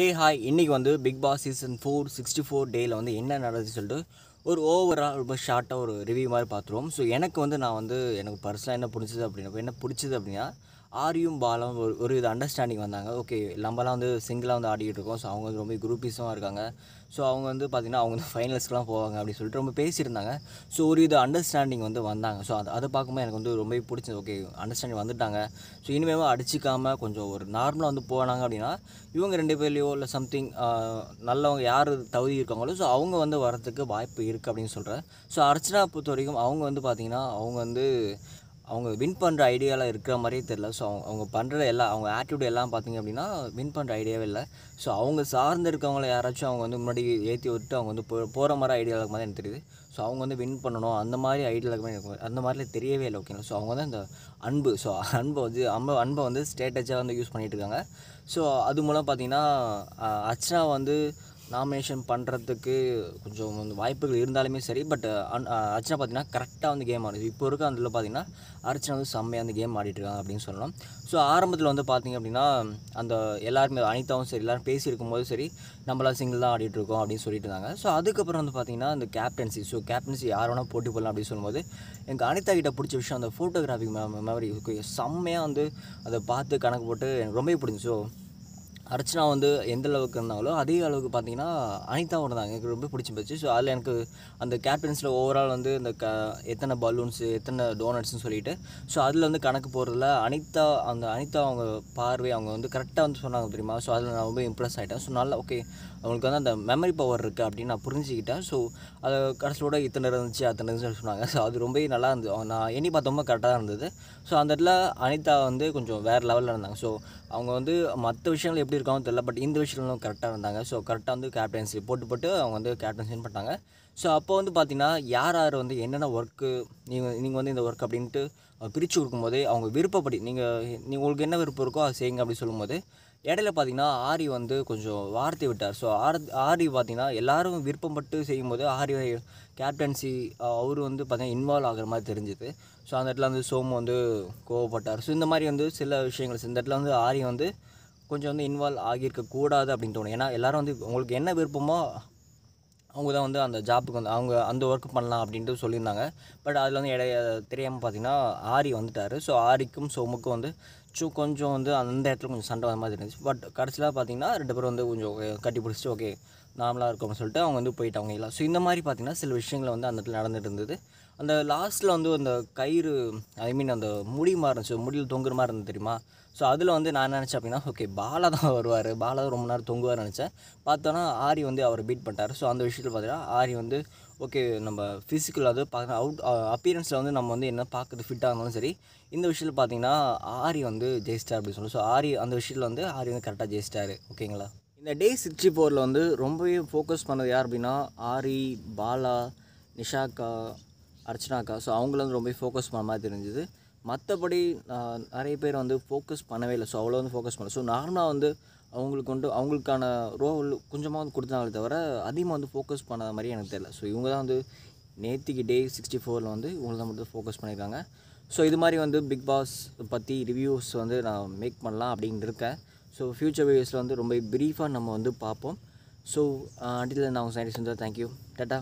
ஹே hi இன்றைக்கி வந்து Bigg Boss season four sixty four டேயில் வந்து என்ன நடந்துச்சு சொல்லிட்டு ஒரு ஓவரால் ரொம்ப ஷார்ட்டாக ஒரு ரிவ்யூ மாதிரி பார்த்துருவோம் ஸோ எனக்கு வந்து நான் வந்து எனக்கு பர்சனலாக என்ன பிடிச்சது அப்படின்னா என்ன பிடிச்சது அப்படின்னா ஆரியும் பாலம் ஒரு ஒரு இது அண்டர்ஸ்டாண்டிங் வந்தாங்க ஓகே நம்மலாம் வந்து சிங்கிளாக வந்து ஆடிக்கிட்டு இருக்கோம் ஸோ அவங்க வந்து ரொம்ப குரூப்பீஸும் இருக்காங்க ஸோ அவங்க வந்து பார்த்திங்கன்னா அவங்க வந்து ஃபைனல்ஸ்க்குலாம் போவாங்க அப்படின்னு சொல்லிட்டு ரொம்ப பேசியிருந்தாங்க ஸோ ஒரு இது அண்டர்ஸ்டாண்டிங் வந்து வந்தாங்க ஸோ அது அதை பார்க்கும்போது எனக்கு வந்து ரொம்ப பிடிச்சது ஓகே அண்டர்ஸ்டாண்டிங் வந்துட்டாங்க ஸோ இனிமேல் அடிச்சிக்காமல் கொஞ்சம் ஒரு நார்மலாக வந்து போனாங்க அப்படின்னா இவங்க ரெண்டு பேர்லேயோ இல்லை சம்திங் நல்லவங்க யார் தகுதி இருக்காங்களோ ஸோ அவங்க வந்து வரத்துக்கு வாய்ப்பு இருக்குது அப்படின்னு சொல்கிறேன் ஸோ அர்ச்சனா பொறுத்த வரைக்கும் அவங்க வந்து பார்த்திங்கன்னா அவங்க வந்து அவங்க வின் பண்ணுற ஐடியாவெலாம் இருக்கிற மாதிரியே தெரில ஸோ அவங்க அவங்க பண்ணுற எல்லா அவங்க ஆட்டிடியூட் எல்லாம் பார்த்திங்க அப்படின்னா வின் பண்ணுற ஐடியாவே இல்லை ஸோ அவங்க சார்ந்து இருக்கவங்கள யாராச்சும் அவங்க வந்து முன்னாடி ஏற்றி விட்டு அவங்க வந்து போ போகிற மாதிரி ஐடியாவுக்கு மாதிரி எனக்கு தெரியுது ஸோ அவங்க வந்து வின் பண்ணணும் அந்த மாதிரி ஐடியாவுக்கு எனக்கு அந்த மாதிரிலாம் தெரியவே இல்லை ஓகேங்களா ஸோ அவங்க வந்து அந்த அன்பு ஸோ அன்பை வந்து அம்ப அன்பை வந்து ஸ்டேட்டஸாக வந்து யூஸ் பண்ணிகிட்டு இருக்காங்க ஸோ அது மூலம் பார்த்திங்கன்னா அர்ச்சனா வந்து நாமினேஷன் பண்ணுறதுக்கு கொஞ்சம் வந்து வாய்ப்புகள் இருந்தாலுமே சரி பட் uh, uh, அர்ச்சனா பார்த்தீங்கன்னா கரெக்டாக வந்து கேம் ஆடுது இப்போ இருக்க அதில் பார்த்திங்கன்னா அர்ச்சனை வந்து செம்மையாக வந்து கேம் ஆடிட்டுருக்காங்க அப்படின்னு சொல்லலாம் ஸோ ஆரம்பத்தில் வந்து பார்த்திங்க அப்படின்னா அந்த எல்லாருமே அனிதாவும் சரி எல்லோரும் பேசியிருக்கும் போது சரி நம்மளால் சிங்கிள் தான் ஆடிட்டுருக்கோம் அப்படின்னு சொல்லிட்டு இருந்தாங்க ஸோ அதுக்கப்புறம் வந்து பார்த்திங்கன்னா அந்த கேப்டன்சி ஸோ கேப்டன்சி யார் வேணால் போட்டி போடலாம் அப்படின்னு சொல்லும்போது எங்கள் அனிதா கிட்ட பிடிச்ச விஷயம் அந்த ஃபோட்டோகிராஃபிக் மெமரி செம்மையாக வந்து அதை பார்த்து கணக்கு போட்டு எனக்கு ரொம்பவே பிடிச்சி ஸோ அர்ச்சனா வந்து எந்த அளவுக்கு இருந்தாங்களோ அதே அளவுக்கு பார்த்தீங்கன்னா அனிதாவும் இருந்தாங்க எனக்கு ரொம்ப பிடிச்சி போச்சு ஸோ அதில் எனக்கு அந்த கேப்டன்ஸில் ஓவரால் வந்து இந்த க எத்தனை பலூன்ஸு எத்தனை டோனட்ஸ்னு சொல்லிட்டு ஸோ அதில் வந்து கணக்கு போகிறதுல அனிதா அந்த அனிதா அவங்க பார்வை அவங்க வந்து கரெக்டாக வந்து சொன்னாங்க தெரியுமா ஸோ அதில் நான் ரொம்ப இம்ப்ரெஸ் ஆகிட்டேன் ஸோ நல்லா ஓகே அவங்களுக்கு வந்து அந்த மெமரி பவர் இருக்குது அப்படின்னு நான் புரிஞ்சுக்கிட்டேன் ஸோ அதை கடைசியோட இத்தனை இருந்துச்சு அத்தனை இருந்துச்சு சொன்னாங்க ஸோ அது ரொம்பவே நல்லா இருந்தது நான் எண்ணி பார்த்தோம்னா கரெக்டாக இருந்தது ஸோ அந்த இடத்துல அனிதா வந்து கொஞ்சம் வேறு லெவலில் இருந்தாங்க ஸோ அவங்க வந்து மற்ற விஷயங்கள் எப்படி இருக்காங்க தெரியல பட் இந்த விஷயம்லாம் கரெக்டாக இருந்தாங்க ஸோ கரெக்டாக வந்து கேப்டன்சி போட்டு போட்டு அவங்க வந்து கேப்டன்சி பண்ணிட்டாங்க ஸோ அப்போ வந்து பார்த்தீங்கன்னா யார் யார் வந்து என்னென்ன ஒர்க்கு நீங்கள் நீங்கள் வந்து இந்த ஒர்க் அப்படின்ட்டு பிரித்து கொடுக்கும்போது அவங்க விருப்பப்படி நீங்கள் நீங்கள் உங்களுக்கு என்ன விருப்பம் இருக்கோ அதை செய்யுங்க அப்படின்னு சொல்லும்போது இடையில பார்த்தீங்கன்னா ஆரி வந்து கொஞ்சம் வார்த்தை விட்டார் ஸோ ஆர் ஆரி பார்த்தீங்கன்னா எல்லோரும் விருப்பப்பட்டு செய்யும்போது ஆரி கேப்டன்சி அவர் வந்து பார்த்தீங்கன்னா இன்வால்வ் ஆகிற மாதிரி தெரிஞ்சுது ஸோ அந்த இடத்துல வந்து சோமு வந்து கோவப்பட்டார் ஸோ இந்த மாதிரி வந்து சில விஷயங்கள் இந்த இடத்துல வந்து ஆரி வந்து கொஞ்சம் வந்து இன்வால்வ் ஆகியிருக்கக்கூடாது அப்படின்னு தோணும் ஏன்னா எல்லோரும் வந்து உங்களுக்கு என்ன விருப்பமோ அவங்க தான் வந்து அந்த ஜாப்புக்கு வந்து அவங்க அந்த ஒர்க் பண்ணலாம் அப்படின்ட்டு சொல்லியிருந்தாங்க பட் அதில் வந்து இடைய தெரியாமல் பார்த்தீங்கன்னா ஆரி வந்துட்டார் ஸோ ஆரிக்கும் சோமுக்கும் வந்து ஸோ கொஞ்சம் வந்து அந்த இடத்துல கொஞ்சம் சண்டை வர மாதிரி இருந்துச்சு பட் கடைசியில் பார்த்தீங்கன்னா ரெண்டு பேரும் வந்து கொஞ்சம் கட்டி பிடிச்சிட்டு ஓகே நார்மலாக இருக்கும்னு சொல்லிட்டு அவங்க வந்து அவங்க இல்லை ஸோ இந்த மாதிரி பார்த்திங்கன்னா சில விஷயங்கள் வந்து அந்த இடத்துல நடந்துகிட்டு இருந்தது அந்த லாஸ்ட்டில் வந்து அந்த கயிறு ஐ மீன் அந்த முடி மாதிரி இருந்துச்சு முடியில் தொங்குற மாதிரி இருந்தது தெரியுமா ஸோ அதில் வந்து நான் நினச்சேன் அப்படின்னா ஓகே பாலா தான் வருவார் பாலா ரொம்ப நேரம் தொங்குவார் நினச்சேன் பார்த்தோன்னா ஆரி வந்து அவரை பீட் பண்ணிட்டார் ஸோ அந்த விஷயத்தில் பார்த்தீங்கன்னா ஆரி வந்து ஓகே நம்ம ஃபிசிக்கல் அது பார்க்க அவுட் அப்பியரன்ஸில் வந்து நம்ம வந்து என்ன பார்க்குறது ஃபிட்டாக இருந்தாலும் சரி இந்த விஷயத்தில் பார்த்தீங்கன்னா ஆரி வந்து ஜெயிச்சிட்டார் அப்படின்னு சொல்லணும் ஸோ ஆரி அந்த விஷயத்தில் வந்து ஆரி வந்து கரெக்டாக ஜெயிச்சிட்டாரு ஓகேங்களா இந்த டே சிக்ஸ்டி ஃபோரில் வந்து ரொம்பவே ஃபோக்கஸ் பண்ணது யார் அப்படின்னா ஆரி பாலா நிஷாக்கா அர்ச்சனாக்கா ஸோ அவங்கள வந்து ரொம்ப ஃபோக்கஸ் பண்ண மாதிரி தெரிஞ்சுது மற்றபடி நிறைய பேர் வந்து ஃபோக்கஸ் பண்ணவே இல்லை ஸோ அவ்வளோ வந்து ஃபோக்கஸ் பண்ணல ஸோ நார்மலாக வந்து அவங்களுக்கு வந்து அவங்களுக்கான ரோல் கொஞ்சமாக வந்து கொடுத்தாங்களே தவிர அதிகமாக வந்து ஃபோக்கஸ் பண்ணாத மாதிரி எனக்கு தெரியல ஸோ இவங்க தான் வந்து நேற்றுக்கு டே சிக்ஸ்டி ஃபோரில் வந்து இவங்க தான் மட்டும் ஃபோக்கஸ் பண்ணியிருக்காங்க ஸோ இது மாதிரி வந்து பிக் பாஸ் பற்றி ரிவ்யூஸ் வந்து நான் மேக் பண்ணலாம் அப்படின்னு இருக்கேன் ஸோ ஃப்யூச்சர் வீடியோஸில் வந்து ரொம்ப ப்ரீஃபாக நம்ம வந்து பார்ப்போம் ஸோ அடுத்தது நான் உங்கள் சைடு செஞ்சால் தேங்க்யூ டாட்டா